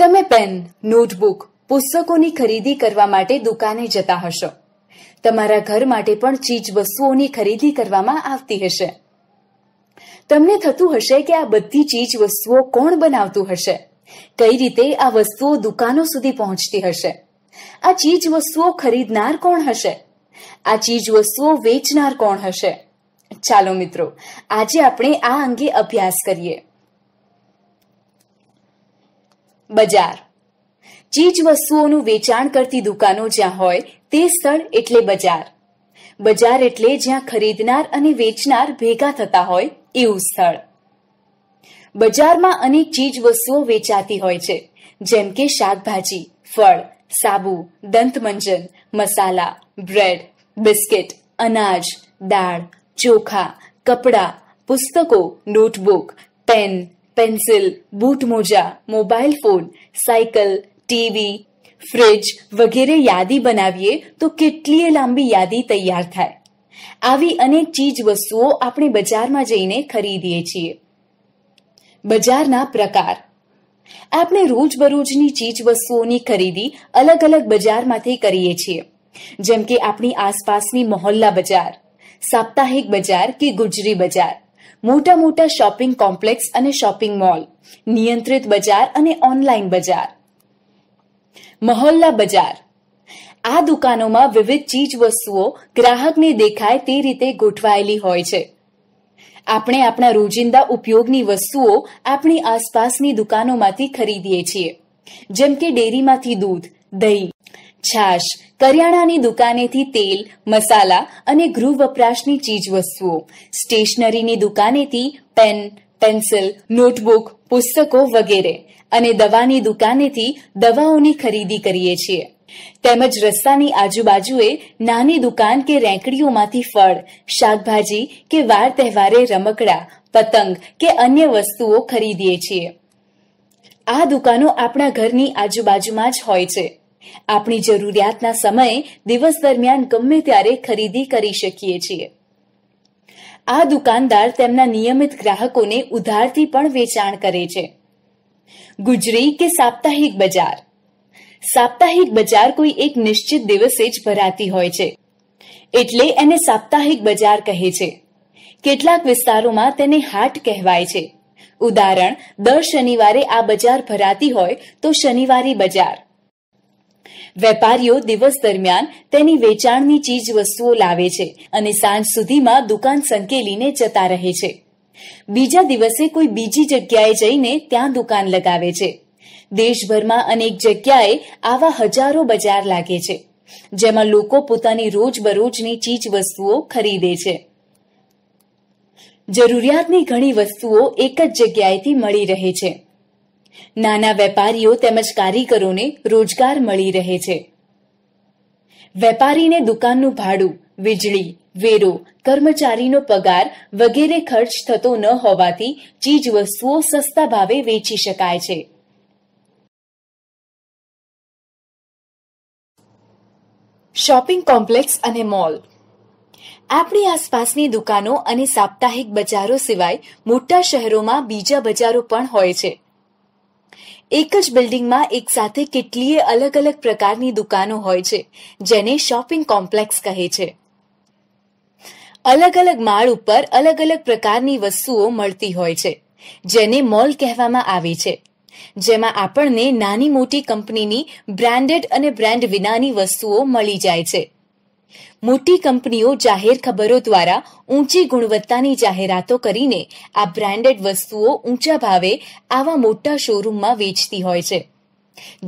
તમે pen notebook પુસ્તકોની ખરીદી કરવા માટે દુકાને જતા હશો તમારા ઘર માટે પણ ચીજ વસ્તુઓની ખરીદી કરવામાં આવતી હશે તમને થતું હશે કે આ બધી ચીજ વસ્તુઓ કોણ બનાવતું હશે કઈ રીતે આ વસ્તુઓ દુકાનો સુધી પહોંચતી હશે આ ચીજ વસ્તુઓ ખરીદનાર કોણ હશે આ ચીજ વસ્તુઓ વેચનાર કોણ હશે ચાલો મિત્રો આજે આપણે આ અંગે અભ્યાસ કરીએ બજાર ચીજ વસ્તુઓનું વેચાણ કરતી દુકાનો જ્યાં હોય તે સ્થળ એટલે બજાર બજાર એટલે જ્યાં ખરીદનાર અને વેચનાર ભેગા થતા હોય એવું સ્થળ બજારમાં અનેક ચીજ વસ્તુઓ વેચાતી હોય છે જેમ કે શાકભાજી ફળ સાબુ દંતમંજન મસાલા બ્રેડ બિસ્કિટ અનાજ દાળ ચોખા કપડાં પુસ્તકો નોટબુક પેન પેન્સિલ બૂટ મોજા mobile phone cycle TV fridge વગેરે યાદી બનાવીએ તો કેટલીય લાંબી યાદી તૈયાર થાય આવી અનેક ચીજ વસ્તુઓ આપણે બજારમાં જઈને ખરીદીએ છીએ બજારના પ્રકાર આપણે રોજબરોજની ચીજ વસ્તુઓની ખરીદી અલગ અલગ બજારમાંથી કરીએ છીએ જેમ કે આપણી આસપાસની મોહલ્લા બજાર સાપ્તાહિક બજાર કે ગુજરી બજાર મોટા મોટા શોપિંગ કોમ્પ્લેક્સ અને શોપિંગ મોલ નિયંત્રિત બજાર અને ઓનલાઈન બજાર મહોલ્લા બજાર આ દુકાનોમાં વિવિધ ચીજ વસ્તુઓ ગ્રાહકને દેખાય તે રીતે ગોઠવાયેલી હોય છે આપણે આપણા રોજિંદા ઉપયોગની વસ્તુઓ આપણી આસપાસની દુકાનોમાંથી ખરીદીએ છીએ જેમ કે ડેરીમાંથી દૂધ દહીં છાશ કરિયાણાની દુકાનેથી તેલ મસાલા અને ગૃહ વપરાશની ચીજવસ્તુઓ સ્ટેશનરીની દુકાનેથી પેન પેન્સિલ નોટબુક પુસ્તકો વગેરે અને દવાની દુકાનેથી દવાઓની ખરીદી કરીએ છીએ તેમજ રસ્તાની આજુબાજુએ નાની દુકાન કે રેંકડીઓમાંથી ફળ શાકભાજી કે વાર તહેવારે રમકડા પતંગ કે અન્ય વસ્તુઓ ખરીદીએ છીએ આ દુકાનો આપણા ઘરની આજુબાજુમાં જ હોય છે આપણી જરૂરિયાતના સમયે દિવસ દરમિયાન ગમે ત્યારે ખરીદી કરી શકીએ છીએ આ દુકાનદાર તેમના નિયમિત ગ્રાહકોને ઉધારથી પણ વેચાણ કરે છે ગુજરી કે સાપ્તાહિક બજાર સાપ્તાહિક બજાર કોઈ એક નિશ્ચિત દિવસે જ ભરાતી હોય છે એટલે એને સાપ્તાહિક બજાર કહે છે કેટલાક વિસ્તારોમાં તેને હાટ કહેવાય છે ઉદાહરણ દર શનિવારે આ બજાર ભરાતી હોય તો શનિવારી બજાર વેપારીઓ દિવસ દરમિયાન તેની વેચાણની ચીજ વસ્તુઓ લાવે છે અને સાંજ સુધીમાં દુકાન સંકેલીને જતા રહે છે બીજા દિવસે કોઈ બીજી જગ્યાએ જઈને ત્યાં દુકાન લગાવે છે દેશભરમાં અનેક જગ્યાએ આવા હજારો બજાર લાગે છે જેમાં લોકો પોતાની રોજબરોજની ચીજ વસ્તુઓ ખરીદે છે જરૂરિયાતની ઘણી વસ્તુઓ એક જ જગ્યાએથી મળી રહે છે નાના વેપારીઓ તેમજ કારીગરોને રોજગાર મળી રહે છે વેપારીને દુકાનનું ભાડું વીજળી વેરો કર્મચારીનો પગાર વગેરે ખર્ચ થતો ન હોવાથી ચીજવસ્તુઓ સસ્તા ભાવે વેચી શકાય છે શોપિંગ કોમ્પ્લેક્સ અને મોલ આપણી આસપાસની દુકાનો અને સાપ્તાહિક બજારો સિવાય મોટા શહેરોમાં બીજા બજારો પણ હોય છે એક જ બિલ્ડિંગમાં એક સાથે કેટલીય અલગ અલગ પ્રકારની દુકાનો હોય છે જેને શોપિંગ કોમ્પ્લેક્સ કહે છે અલગ અલગ માળ ઉપર અલગ અલગ પ્રકારની વસ્તુઓ મળતી હોય છે જેને મોલ કહેવામાં આવે છે જેમાં આપણને નાની મોટી કંપનીની બ્રાન્ડેડ અને બ્રાન્ડ વિનાની વસ્તુઓ મળી જાય છે મોટી કંપનીઓ જાહેર ખબરો દ્વારા ઊંચી ગુણવત્તાની જાહેરાતો કરીને આ બ્રાન્ડેડ વસ્તુઓ ઊંચા ભાવે આવા મોટા શોરૂમમાં વેચતી હોય છે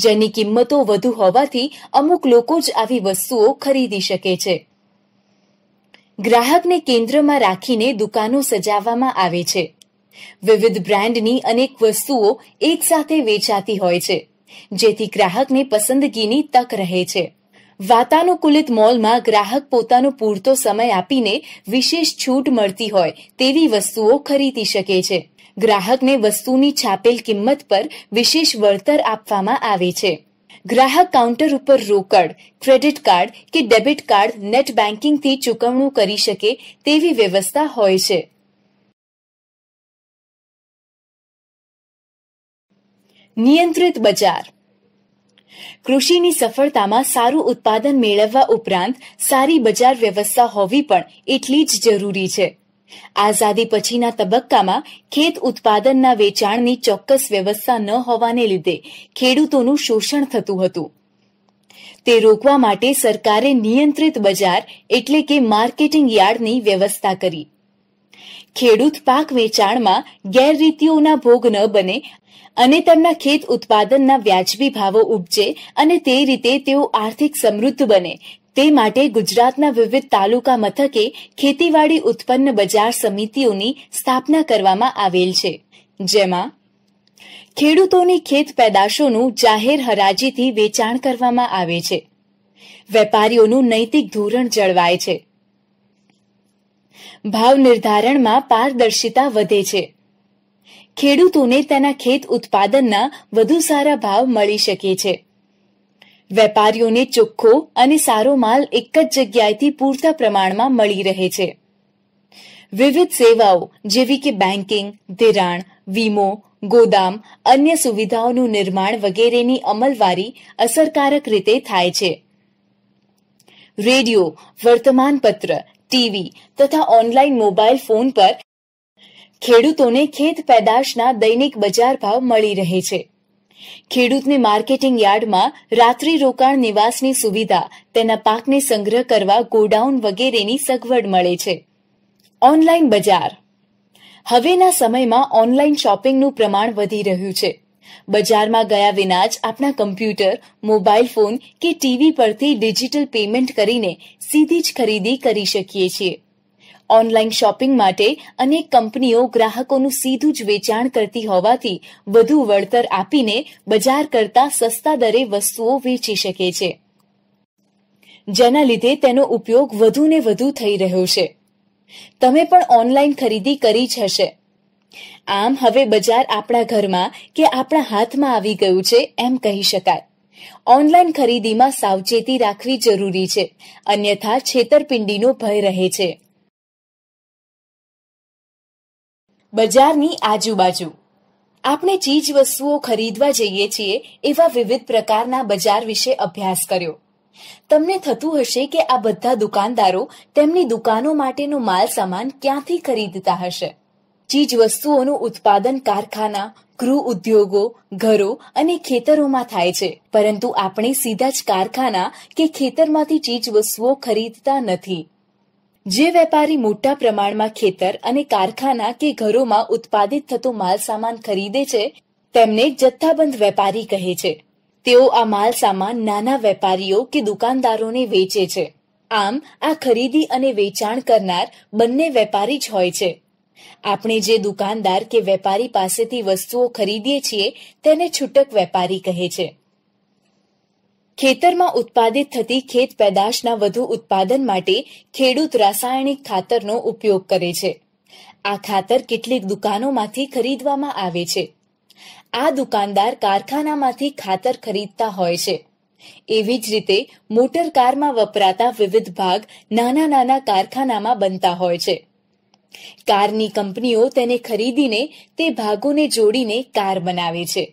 જેની કિંમતો વધુ હોવાથી અમુક લોકો જ આવી વસ્તુઓ ખરીદી શકે છે ગ્રાહકને કેન્દ્રમાં રાખીને દુકાનો સજાવવામાં આવે છે વિવિધ બ્રાન્ડની અનેક વસ્તુઓ એકસાથે વેચાતી હોય છે જેથી ગ્રાહકને પસંદગીની તક રહે છે વાતાનુકૂલિત મોલમાં ગ્રાહક પોતાનો પૂરતો સમય આપીને વિશેષ છૂટ મળતી હોય તેવી વસ્તુઓ ખરીદી શકે છે ગ્રાહકને વસ્તુની છાપેલ કિંમત પર વિશેષ વળતર આપવામાં આવે છે ગ્રાહક કાઉન્ટર ઉપર રોકડ ક્રેડિટ કાર્ડ કે ડેબિટ કાર્ડ નેટ બેન્કિંગથી ચૂકવણું કરી શકે તેવી વ્યવસ્થા હોય છે નિયંત્રિત બજાર કૃષિની સફળતામાં સારું ઉત્પાદન મેળવવા ઉપરાંત સારી બજાર વ્યવસ્થા હોવી પણ એટલી જ જરૂરી છે આઝાદી પછીના તબક્કામાં ખેત ઉત્પાદનના વેચાણની ચોક્કસ વ્યવસ્થા ન હોવાને લીધે ખેડૂતોનું શોષણ થતું હતું તે રોકવા માટે સરકારે નિયંત્રિત બજાર એટલે કે માર્કેટિંગ યાર્ડની વ્યવસ્થા કરી ખેડૂત પાક વેચાણમાં ગેરરીતિઓના ભોગ ન બને અને તેમના ખેત ઉત્પાદનના વ્યાજબી ભાવો ઉપજે અને તે રીતે તેઓ આર્થિક સમૃદ્ધ બને તે માટે ગુજરાતના વિવિધ તાલુકા મથકે ખેતીવાડી ઉત્પન્ન બજાર સમિતિઓની સ્થાપના કરવામાં આવેલ છે જેમાં ખેડૂતોની ખેત પેદાશોનું જાહેર હરાજીથી વેચાણ કરવામાં આવે છે વેપારીઓનું નૈતિક ધોરણ જળવાય છે ભાવ નિર્ધારણમાં પારદર્શિતા વધે છે ખેડૂતોને તેના ખેત ઉત્પાદનના વધુ સારા ભાવ મળી શકે છે વેપારીઓને ચોખ્ખો અને સારો માલ એક જ જગ્યાએથી પૂરતા પ્રમાણમાં મળી રહે છે વિવિધ સેવાઓ જેવી કે બેન્કિંગ ધિરાણ વીમો ગોદામ અન્ય સુવિધાઓનું નિર્માણ વગેરેની અમલવારી અસરકારક રીતે થાય છે રેડિયો વર્તમાનપત્ર ટીવી તથા ઓનલાઈન મોબાઈલ ફોન પર ખેડૂતોને ખેત પેદાશના દૈનિક બજાર ભાવ મળી રહે છે ખેડૂતને માર્કેટિંગ યાર્ડમાં રાત્રિ રોકાણ નિવાસની સુવિધા તેના પાકને સંગ્રહ કરવા ગોડાઉન વગેરેની સગવડ મળે છે ઓનલાઈન બજાર હવેના સમયમાં ઓનલાઈન શોપિંગનું પ્રમાણ વધી રહ્યું છે બજારમાં ગયા વિના જ આપણા કમ્પ્યુટર મોબાઈલ ફોન કે ટીવી પરથી ડિજિટલ પેમેન્ટ કરીને સીધી જ ખરીદી કરી શકીએ છીએ ઓનલાઈન શોપિંગ માટે અનેક કંપનીઓ ગ્રાહકોનું સીધું જ વેચાણ કરતી હોવાથી વધુ વળતર આપીને બજાર કરતાં સસ્તા દરે વસ્તુઓ વેચી શકે છે જેના લીધે તેનો ઉપયોગ વધુ ને વધુ થઈ રહ્યો છે તમે પણ ઓનલાઈન ખરીદી કરી જ હશે આમ હવે બજાર આપણા ઘરમાં કે આપણા હાથમાં આવી ગયું છે એમ કહી શકાય ઓનલાઈન ખરીદીમાં સાવચેતી રાખવી જરૂરી છે અન્યથા છેતરપિંડીનો ભય રહે છે બજારની આજુબાજુ આપણે ચીજ વસ્તુઓ ખરીદવા જઈએ છીએ એવા વિવિધ પ્રકારના બજાર વિશે અભ્યાસ કર્યો તમને થતું હશે કે આ બધા દુકાનદારો તેમની દુકાનો માટેનો માલ સામાન ક્યાંથી ખરીદતા હશે ચીજવસ્તુઓનું ઉત્પાદન કારખાના ગૃહ ઉદ્યોગો ઘરો અને ખેતરોમાં થાય છે પરંતુ આપણે સીધા જ કારખાના કે ખેતરમાંથી ચીજવસ્તુઓ ખરીદતા નથી જે વેપારી મોટા પ્રમાણમાં ખેતર અને કારખાના કે ઘરોમાં ઉત્પાદિત થતો માલસામાન ખરીદે છે તેમને જથ્થાબંધ વેપારી કહે છે તેઓ આ માલસામાન નાના વેપારીઓ કે દુકાનદારોને વેચે છે આમ આ ખરીદી અને વેચાણ કરનાર બંને વેપારી જ હોય છે આપણે જે દુકાનદાર કે વેપારી પાસેથી વસ્તુઓ ખરીદીએ છીએ તેને છૂટક વેપારી કહે છે ખેતરમાં ઉત્પાદિત થતી ખેત પેદાશના વધુ ઉત્પાદન માટે ખેડૂત રાસાયણિક ખાતરનો ઉપયોગ કરે છે આ ખાતર કેટલીક દુકાનોમાંથી ખરીદવામાં આવે છે આ દુકાનદાર કારખાનામાંથી ખાતર ખરીદતા હોય છે એવી જ રીતે મોટર કારમાં વપરાતા વિવિધ ભાગ નાના નાના કારખાનામાં બનતા હોય છે કારની કંપનીઓ તેને ખરીદીને તે ભાગોને જોડીને કાર બનાવે છે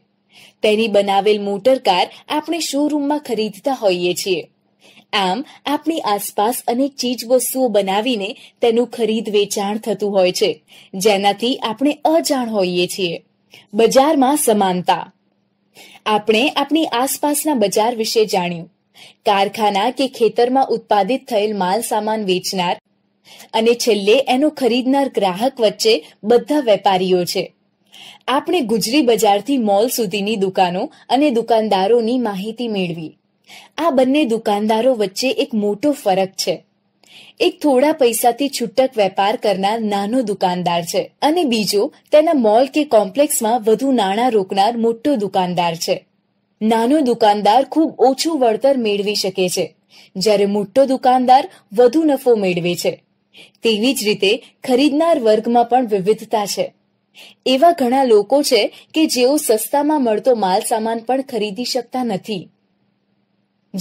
તેની બનાવેલ મોટર કાર આપણે શોરૂમમાં ખરીદતા હોઈએ છીએ આમ આપણી આસપાસ અનેક ચીજવસ્તુઓ બનાવીને તેનું ખરીદ વેચાણ થતું હોય છે જેનાથી આપણે અજાણ હોઈએ છીએ બજારમાં સમાનતા આપણે આપણી આસપાસના બજાર વિશે જાણ્યું કારખાના કે ખેતરમાં ઉત્પાદિત થયેલ માલ સામાન વેચનાર અને છેલ્લે એનો ખરીદનાર ગ્રાહક વચ્ચે બધા વેપારીઓ છે આપણે ગુજરી બજારથી મોલ સુધીની દુકાનો અને દુકાનદારોની માહિતી મેળવી આ બંને દુકાનદારો વચ્ચે એક મોટો ફરક છે એક થોડા પૈસાથી છૂટક વેપાર કરનાર નાનો દુકાનદાર છે અને બીજો તેના મોલ કે કોમ્પ્લેક્સમાં વધુ નાણાં રોકનાર મોટો દુકાનદાર છે નાનો દુકાનદાર ખૂબ ઓછું વળતર મેળવી શકે છે જ્યારે મોટો દુકાનદાર વધુ નફો મેળવે છે તેવી જ રીતે ખરીદનાર વર્ગમાં પણ વિવિધતા છે એવા ઘણા લોકો છે કે જેઓ સસ્તામાં મળતો માલ સામાન પણ ખરીદી શકતા નથી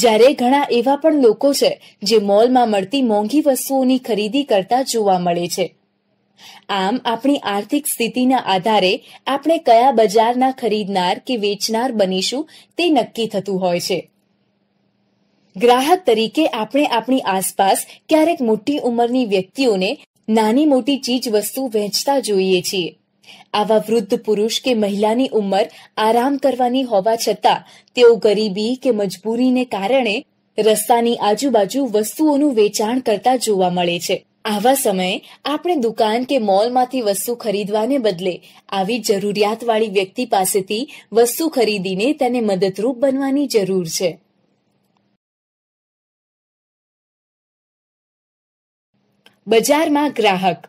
જ્યારે ઘણા એવા પણ લોકો છે જે મોલમાં મળતી મોંઘી વસ્તુઓની ખરીદી કરતા જોવા મળે છે આમ આપણી આર્થિક સ્થિતિના આધારે આપણે કયા બજારના ખરીદનાર કે વેચનાર બનીશું તે નક્કી થતું હોય છે ગ્રાહક તરીકે આપણે આપણી આસપાસ ક્યારેક મોટી ઉંમરની વ્યક્તિઓને નાની મોટી ચીજ વસ્તુ વહેંચતા જોઈએ છીએ આવા વૃદ્ધ પુરુષ કે મહિલાની ઉંમર આરામ કરવાની હોવા છતાં તેઓ ગરીબી કે મજબૂરીને કારણે રસ્તાની આજુબાજુ વસ્તુઓનું વેચાણ કરતા જોવા મળે છે આવા સમયે આપણે દુકાન કે મોલમાંથી વસ્તુ ખરીદવાને બદલે આવી જરૂરિયાતવાળી વ્યક્તિ પાસેથી વસ્તુ ખરીદીને તેને મદદરૂપ બનવાની જરૂર છે બજારમાં ગ્રાહક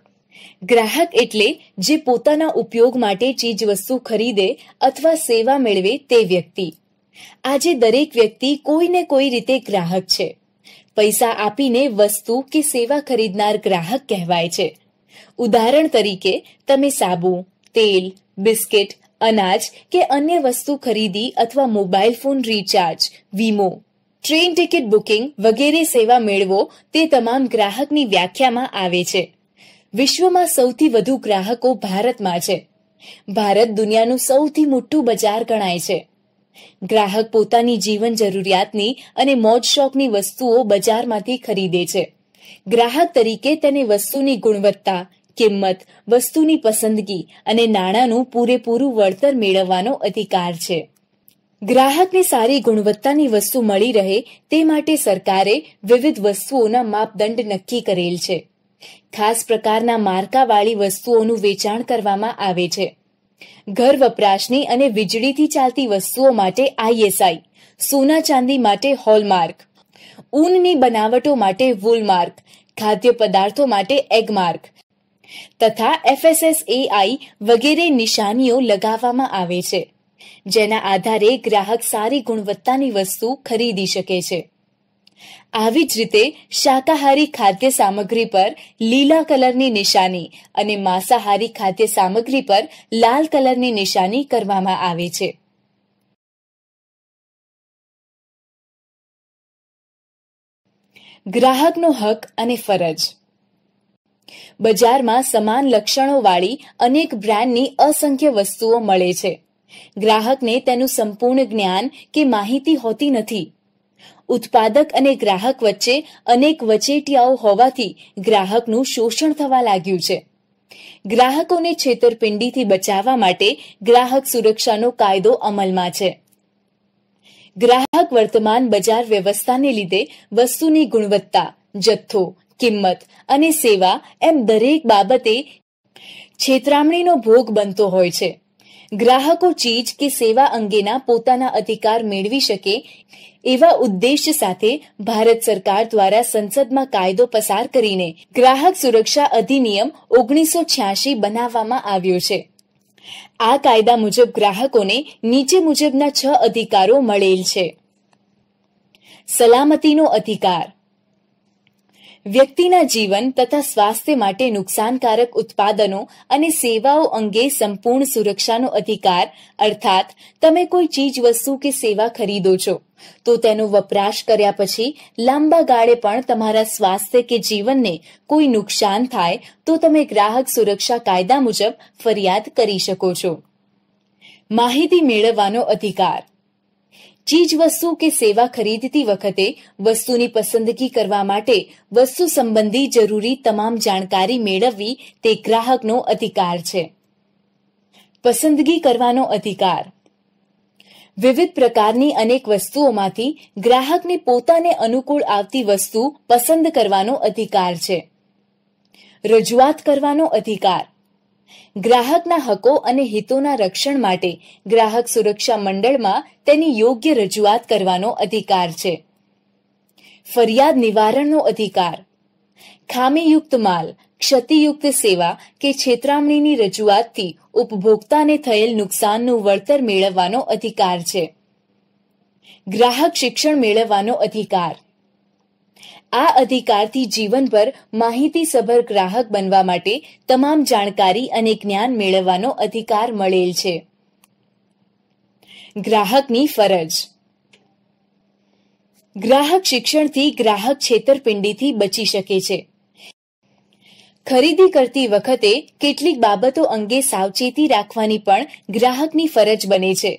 ગ્રાહક એટલે જે પોતાના ઉપયોગ માટે ચીજવસ્તુ ખરીદે અથવા સેવા મેળવે તે વ્યક્તિ આજે દરેક વ્યક્તિ કોઈને કોઈ રીતે ગ્રાહક છે પૈસા આપીને વસ્તુ કે સેવા ખરીદનાર ગ્રાહક કહેવાય છે ઉદાહરણ તરીકે તમે સાબુ તેલ બિસ્કિટ અનાજ કે અન્ય વસ્તુ ખરીદી અથવા મોબાઈલ ફોન રિચાર્જ વીમો ટ્રેન ટિકિટ બુકિંગ વગેરે સેવા મેળવો તે તમામ ગ્રાહકની વ્યાખ્યામાં આવે છે વિશ્વમાં સૌથી વધુ ગ્રાહકો ભારતમાં છે ભારત દુનિયાનું સૌથી મોટું બજાર ગણાય છે ગ્રાહક પોતાની જીવન જરૂરિયાતની અને મોજ શોખની વસ્તુઓ બજારમાંથી ખરીદે છે ગ્રાહક તરીકે તેને વસ્તુની ગુણવત્તા કિંમત વસ્તુની પસંદગી અને નાણાંનું પૂરેપૂરું વળતર મેળવવાનો અધિકાર છે ગ્રાહકને સારી ગુણવત્તાની વસ્તુ મળી રહે તે માટે સરકારે વિવિધ વસ્તુઓના માપદંડ નક્કી કરેલ છે ખાસ પ્રકારના માર્કાવાળી વસ્તુઓનું વેચાણ કરવામાં આવે છે ઘર વપરાશની અને વીજળીથી ચાલતી વસ્તુઓ માટે આઈએસઆઈ સોના ચાંદી માટે હોલમાર્ક ઊનની બનાવટો માટે વૂલમાર્ક ખાદ્ય પદાર્થો માટે એગમાર્ક તથા એફએસએસએઆઈ વગેરે નિશાનીઓ લગાવવામાં આવે છે જેના આધારે ગ્રાહક સારી ગુણવત્તાની વસ્તુ ખરીદી શકે છે આવી જ રીતે શાકાહારી ખાદ્ય સામગ્રી પર લીલા કલરની નિશાની અને માંસાહારી ખાદ્ય સામગ્રી પર લાલ કલરની નિશાની કરવામાં આવે છે ગ્રાહકનો હક અને ફરજ બજારમાં સમાન લક્ષણોવાળી અનેક બ્રાન્ડની અસંખ્ય વસ્તુઓ મળે છે ગ્રાહકને તેનું સંપૂર્ણ જ્ઞાન કે માહિતી હોતી નથી ઉત્પાદક અને ગ્રાહક વચ્ચે અનેક વચેટિયાઓ હોવાથી ગ્રાહકનું શોષણ થવા લાગ્યું છે ગ્રાહકોને છેતરપિંડીથી બચાવવા માટે ગ્રાહક સુરક્ષાનો કાયદો અમલમાં છે ગ્રાહક વર્તમાન બજાર વ્યવસ્થાને લીધે વસ્તુની ગુણવત્તા જથ્થો કિંમત અને સેવા એમ દરેક બાબતે છેતરામણીનો ભોગ બનતો હોય છે ગ્રાહકો ચીજ કે સેવા અંગેના પોતાના અધિકાર મેળવી શકે એવા ઉદ્દેશ્ય સાથે ભારત સરકાર દ્વારા સંસદમાં કાયદો પસાર કરીને ગ્રાહક સુરક્ષા અધિનિયમ ઓગણીસો છ્યાસી બનાવવામાં આવ્યો છે આ કાયદા મુજબ ગ્રાહકોને નીચે મુજબના છ અધિકારો મળેલ છે સલામતીનો અધિકાર વ્યક્તિના જીવન તથા સ્વાસ્થ્ય માટે નુકસાનકારક ઉત્પાદનો અને સેવાઓ અંગે સંપૂર્ણ સુરક્ષાનો અધિકાર અર્થાત તમે કોઈ ચીજ વસ્તુ કે સેવા ખરીદો છો તો તેનો વપરાશ કર્યા પછી લાંબા ગાળે પણ તમારા સ્વાસ્થ્ય કે જીવનને કોઈ નુકસાન થાય તો તમે ગ્રાહક સુરક્ષા કાયદા મુજબ ફરિયાદ કરી શકો છો માહિતી મેળવવાનો અધિકાર ચીજ વસ્તુ કે સેવા ખરીદતી વખતે વસ્તુની પસંદગી કરવા માટે વસ્તુ સંબંધી જરૂરી તમામ જાણકારી મેળવવી તે ગ્રાહકનો અધિકાર છે પસંદગી કરવાનો અધિકાર વિવિધ પ્રકારની અનેક વસ્તુઓમાંથી ગ્રાહકને પોતાને અનુકૂળ આવતી વસ્તુ પસંદ કરવાનો અધિકાર છે રજૂઆત કરવાનો અધિકાર ગ્રાહકના હકો અને હિતોના રક્ષણ માટે ગ્રાહક સુરક્ષા મંડળમાં તેની યોગ્ય રજૂઆત કરવાનો અધિકાર છે ફરિયાદ નિવારણનો અધિકાર ખામીયુક્ત માલ ક્ષતિયુક્ત સેવા કે છેતરામણીની રજૂઆતથી ઉપભોક્તાને થયેલ નુકસાનનું વળતર મેળવવાનો અધિકાર છે ગ્રાહક શિક્ષણ મેળવવાનો અધિકાર આ અધિકારથી જીવનભર માહિતીસભર ગ્રાહક બનવા માટે તમામ જાણકારી અને જ્ઞાન મેળવવાનો અધિકાર મળેલ છે ગ્રાહકની ફરજ ગ્રાહક શિક્ષણથી ગ્રાહક છેતરપિંડીથી બચી શકે છે ખરીદી કરતી વખતે કેટલીક બાબતો અંગે સાવચેતી રાખવાની પણ ગ્રાહકની ફરજ બને છે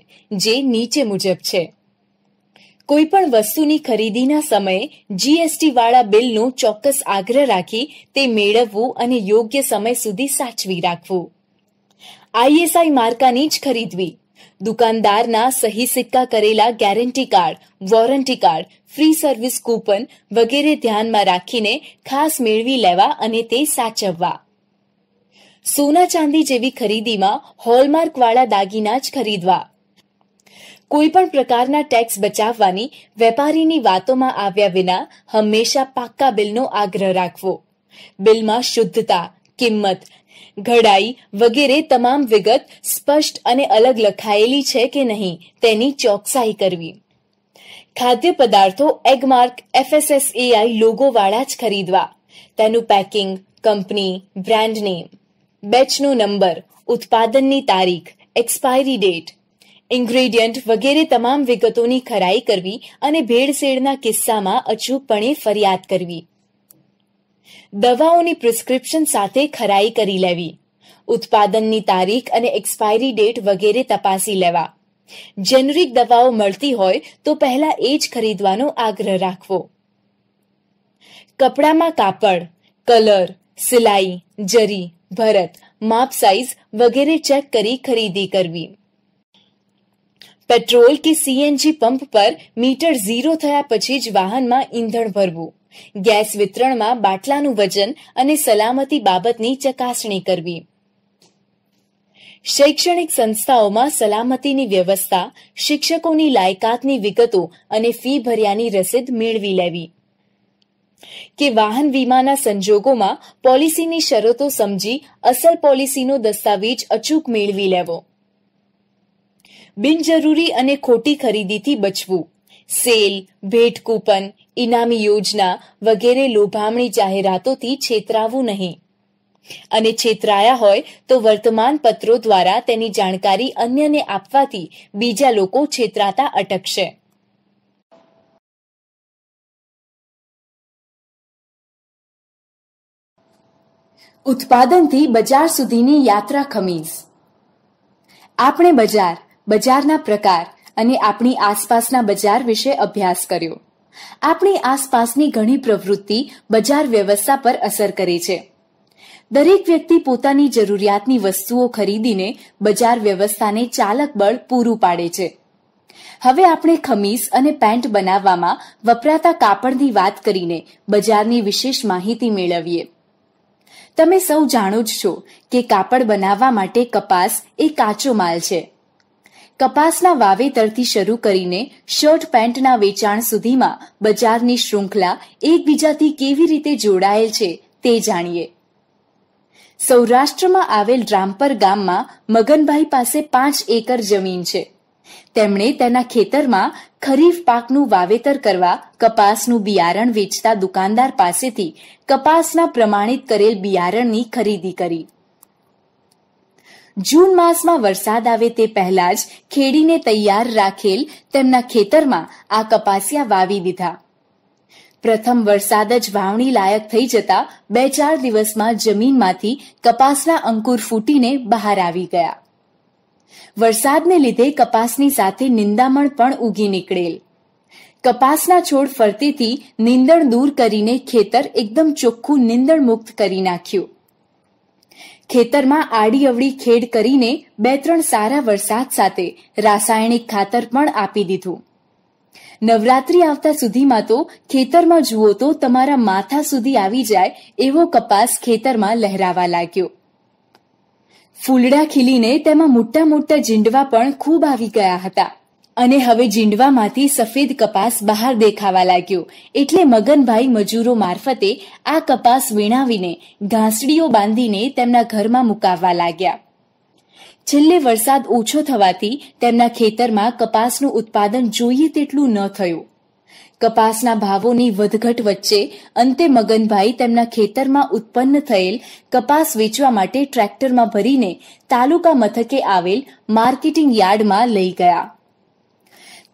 જે નીચે મુજબ છે કોઈપણ વસ્તુની ખરીદીના સમયે જીએસટી વાળા બિલનું ચોક્કસ આગ્રહ રાખી તે મેળવવું અને યોગ્ય સમય સુધી સાચવી રાખવું આઈએસઆઈ માર્કાની જ ખરીદવી દુકાનદારના સહી સિક્કા કરેલા guarantee card warranty card free service coupon વગેરે ધ્યાનમાં રાખીને ખાસ મેળવી લેવા અને તે સાચવવા સોના ચાંદી જેવી ખરીદીમાં હોલમાર્કવાળા દાગીના જ ખરીદવા કોઈ પણ પ્રકારના ટેક્સ બચાવવાની વેપારીની વાતોમાં આવ્યા વિના હંમેશા પાક્કા બિલનો આગ્રહ રાખવો બિલમાં શુદ્ધતા કિંમત ઘડાઈ વગેરે તમામ વિગત સ્પષ્ટ અને અલગ લખાયેલી છે કે નહીં તેની ચોકસાઈ કરવી ખાદ્ય પદાર્થો એગમાર્ક એફએસએસએઆઈ લોગોવાળા જ ખરીદવા તેનું પેકિંગ કંપની બ્રાન્ડ નેમ બેચનો નંબર ઉત્પાદનની તારીખ એક્સપાયરી ડેટ ઇન્ગ્રેડિયન્ટ વગેરે તમામ વિગતોની ખરાઈ કરવી અને ભેળસેળના કિસ્સામાં અચૂકપણે ફરિયાદ કરવી દવાઓની પ્રિસ્ક્રિપ્શન સાથે ખરાઈ કરી લેવી ઉત્પાદનની તારીખ અને એક્સપાયરી ડેટ વગેરે તપાસી લેવા જેનરિક દવાઓ મળતી હોય તો પહેલા એ જ ખરીદવાનો આગ્રહ રાખવો કપડામાં કાપડ કલર સિલાઈ જરી ભરત માપ સાઇઝ વગેરે ચેક કરી ખરીદી કરવી પેટ્રોલ કે સીએનજી પંપ પર મીટર ઝીરો થયા પછી જ વાહનમાં ઈંધણ ભરવું ગેસ વિતરણમાં બાટલાનું વજન અને સલામતી બાબતની ચકાસણી કરવી શૈક્ષણિક સંસ્થાઓમાં સલામતીની વ્યવસ્થા શિક્ષકોની લાયકાતની વિગતો અને ફી ભર્યાની રસીદ મેળવી લેવી કે વાહન વીમાના સંજોગોમાં પોલિસીની શરતો સમજી અસલ પોલિસીનો દસ્તાવેજ અચૂક મેળવી લેવો બિનજરૂરી અને ખોટી ખરીદીથી બચવું સેલ ભેટ કૂપન ઇનામી યોજના વગેરે લોભામણી જાહેરાતોથી છેતરાવું નહીં અને છેતરાયા હોય તો વર્તમાન પત્રો દ્વારા તેની જાણકારી અન્યને આપવાથી બીજા લોકો છેતરાતા અટકશે ઉત્પાદનથી બજાર સુધીની યાત્રા ખમીસ આપણે બજાર બજારના પ્રકાર અને આપણી આસપાસના બજાર વિશે અભ્યાસ કર્યો આપણી આસપાસની ઘણી પ્રવૃત્તિ બજાર વ્યવસ્થા પર અસર કરે છે દરેક વ્યક્તિ પોતાની જરૂરિયાતની વસ્તુઓ ખરીદીને બજાર વ્યવસ્થાને ચાલક બળ પૂરું પાડે છે હવે આપણે ખમીસ અને પેન્ટ બનાવવામાં વપરાતા કાપડની વાત કરીને બજારની વિશેષ માહિતી મેળવીએ તમે સૌ જાણો જ છો કે કાપડ બનાવવા માટે કપાસ એ કાચો માલ છે કપાસના વાવેતરથી શરૂ કરીને શર્ટ પેન્ટના વેચાણ સુધીમાં બજારની શૃંખલા એકબીજાથી કેવી રીતે જોડાયેલ છે તે જાણીએ સૌરાષ્ટ્રમાં આવેલ રામપર ગામમાં મગનભાઈ પાસે પાંચ એકર જમીન છે તેમણે તેના ખેતરમાં ખરીફ પાકનું વાવેતર કરવા કપાસનું બિયારણ વેચતા દુકાનદાર પાસેથી કપાસના પ્રમાણિત કરેલ બિયારણની ખરીદી કરી જૂન માસમાં વરસાદ આવે તે પહેલા જ ખેડીને તૈયાર રાખેલ તેમના ખેતરમાં આ કપાસિયા વાવી દીધા પ્રથમ વરસાદ જ વાવણી લાયક થઈ જતા બે ચાર દિવસમાં જમીનમાંથી કપાસના અંકુર ફૂટીને બહાર આવી ગયા વરસાદને લીધે કપાસની સાથે નિંદામણ પણ ઉગી નીકળેલ કપાસના છોડ ફરતીથી નીંદણ દૂર કરીને ખેતર એકદમ ચોખ્ખું નીંદણ મુક્ત કરી નાખ્યું ખેતરમાં આડી અવળી ખેડ કરીને બે ત્રણ સારા વરસાદ સાથે રાસાયણિક ખાતર પણ આપી દીધું નવરાત્રી આવતા સુધીમાં તો ખેતરમાં જુઓ તો તમારા માથા સુધી આવી જાય એવો કપાસ ખેતરમાં લહેરાવા લાગ્યો ફૂલડા ખીલીને તેમાં મોટા મોટા જીંડવા પણ ખૂબ આવી ગયા હતા અને હવે જીંડવામાંથી સફેદ કપાસ બહાર દેખાવા લાગ્યો એટલે મગનભાઈ મજૂરો મારફતે આ કપાસ વીણાવીને ઘાસડીઓ બાંધીને તેમના ઘરમાં મુકાવવા લાગ્યા છેલ્લે વરસાદ ઓછો થવાથી તેમના ખેતરમાં કપાસનું ઉત્પાદન જોઈએ તેટલું ન થયું કપાસના ભાવોની વધઘટ વચ્ચે અંતે મગનભાઈ તેમના ખેતરમાં ઉત્પન્ન થયેલ કપાસ વેચવા માટે ટ્રેક્ટરમાં ભરીને તાલુકા મથકે આવેલ માર્કેટિંગ યાર્ડમાં લઈ ગયા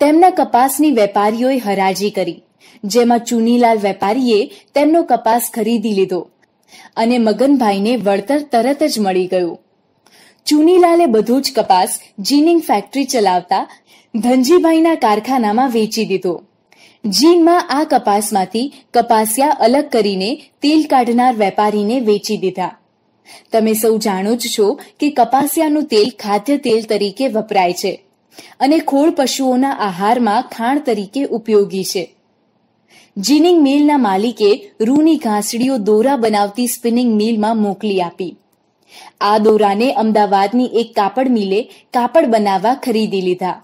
તેમના કપાસની વેપારીઓએ હરાજી કરી જેમાં ચુનીલાલ વેપારીએ તેમનો કપાસ ખરીદી લીધો અને મગનભાઈને વળતર તરત જ મળી ગયું ચુનીલાલે બધું જ કપાસ જીનિંગ ફેક્ટરી ચલાવતા ધનજીભાઈના કારખાનામાં વેચી દીધો જીનમાં આ કપાસમાંથી કપાસિયા અલગ કરીને તેલ કાઢનાર વેપારીને વેચી દીધા તમે સૌ જાણો જ છો કે કપાસિયાનું તેલ ખાદ્ય તેલ તરીકે વપરાય છે અને ખોળ પશુઓના આહારમાં ખાણ તરીકે ઉપયોગી છે જીનિંગ મિલના માલિકે રૂની ઘાસડીઓ દોરા બનાવતી સ્પિનિંગ મિલમાં મોકલી આપી આ દોરાને અમદાવાદની એક કાપડ મિલે કાપડ બનાવવા ખરીદી લીધા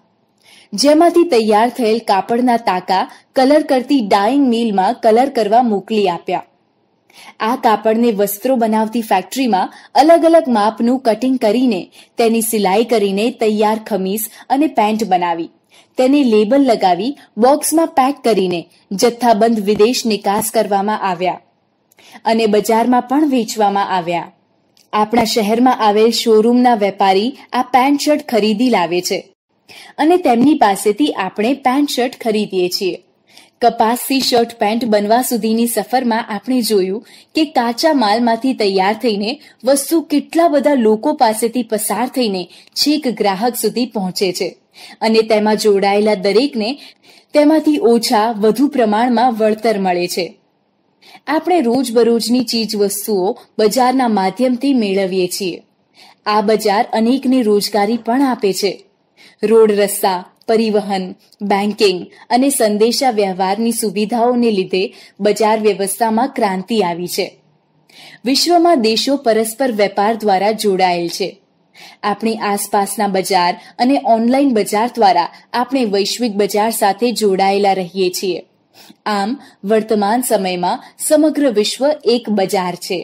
જેમાંથી તૈયાર થયેલ કાપડના તાકા કલર કરતી ડાઈંગ મિલમાં કલર કરવા મોકલી આપ્યા આ કાપડને વસ્ત્રો બનાવતી ફેક્ટરીમાં અલગ અલગ માપનું કટિંગ કરીને તેની સિલાઈ કરીને તૈયાર ખમીસ અને પેન્ટ બનાવી તેને લેબલ લગાવી બોક્સમાં પેક કરીને જથ્થાબંધ વિદેશ નિકાસ કરવામાં આવ્યા અને બજારમાં પણ વેચવામાં આવ્યા આપણા શહેરમાં આવેલ શોરૂમના વેપારી આ પેન્ટ શર્ટ ખરીદી લાવે છે અને તેમની પાસેથી આપણે પેન્ટ શર્ટ ખરીદીએ છીએ કપાસથી શર્ટ પેન્ટ બનવા સુધીની સફરમાં આપણે જોયું કે કાચા માલમાંથી તૈયાર થઈને વસ્તુ કેટલા બધા લોકો પાસેથી પસાર થઈને છેક ગ્રાહક સુધી પહોંચે છે અને તેમાં જોડાયેલા દરેકને તેમાંથી ઓછા વધુ પ્રમાણમાં વળતર મળે છે આપણે રોજબરોજની ચીજ વસ્તુઓ બજારના માધ્યમથી મેળવીએ છીએ આ બજાર અનેકને રોજગારી પણ આપે છે રોડ રસ્તા પરિવહન બેન્કિંગ અને સંદેશા વ્યવહારની સુવિધાઓને લીધે બજાર વ્યવસ્થામાં ક્રાંતિ આવી છે વિશ્વમાં દેશો પરસ્પર વેપાર દ્વારા જોડાયેલ છે આપણી આસપાસના બજાર અને ઓનલાઈન બજાર દ્વારા આપણે વૈશ્વિક બજાર સાથે જોડાયેલા રહીએ છીએ આમ વર્તમાન સમયમાં સમગ્ર વિશ્વ એક બજાર છે